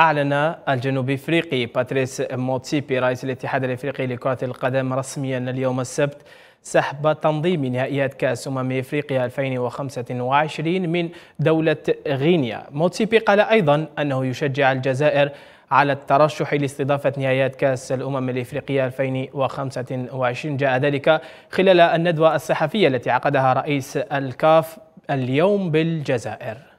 أعلن الجنوب إفريقي باتريس موتسيبي رئيس الاتحاد الإفريقي لكرة القدم رسميا اليوم السبت سحب تنظيم نهائيات كأس أمم إفريقيا 2025 من دولة غينيا موتسيبي قال أيضا أنه يشجع الجزائر على الترشح لاستضافة نهائيات كأس الأمم الإفريقية 2025 جاء ذلك خلال الندوة الصحفية التي عقدها رئيس الكاف اليوم بالجزائر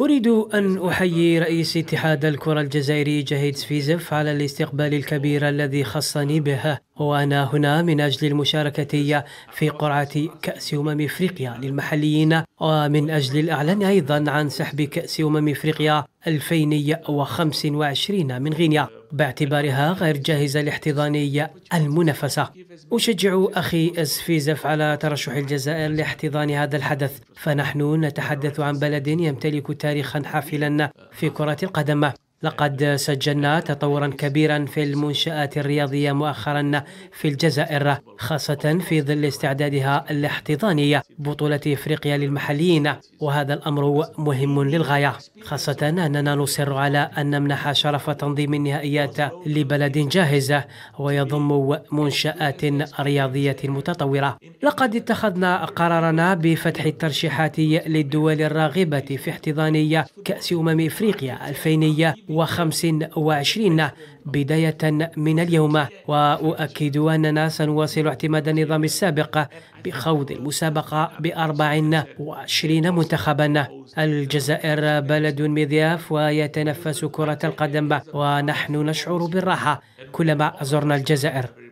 أريد أن أحيي رئيس اتحاد الكرة الجزائري جهيد سفيزف على الاستقبال الكبير الذي خصني به وأنا هنا من أجل المشاركة في قرعة كأس أمم إفريقيا للمحليين ومن أجل الإعلان أيضا عن سحب كأس أمم إفريقيا 2025 من غينيا باعتبارها غير جاهزة لاحتضان المنافسة أشجع أخي أسفيزف على ترشح الجزائر لاحتضان هذا الحدث فنحن نتحدث عن بلد يمتلك تاريخا حافلا في كرة القدم لقد سجلنا تطورا كبيرا في المنشآت الرياضية مؤخرا في الجزائر خاصة في ظل استعدادها الاحتضاني بطولة إفريقيا للمحليين وهذا الأمر مهم للغاية خاصة أننا نصر على أن نمنح شرف تنظيم النهائيات لبلد جاهز ويضم منشآت رياضية متطورة لقد اتخذنا قرارنا بفتح الترشيحات للدول الراغبة في احتضان كأس أمم إفريقيا 2000 وخمس وعشرين بداية من اليوم وأؤكد أننا سنواصل اعتماد النظام السابق بخوض المسابقة بأربع وعشرين منتخبا الجزائر بلد مضياف ويتنفس كرة القدم ونحن نشعر بالراحة كلما زرنا الجزائر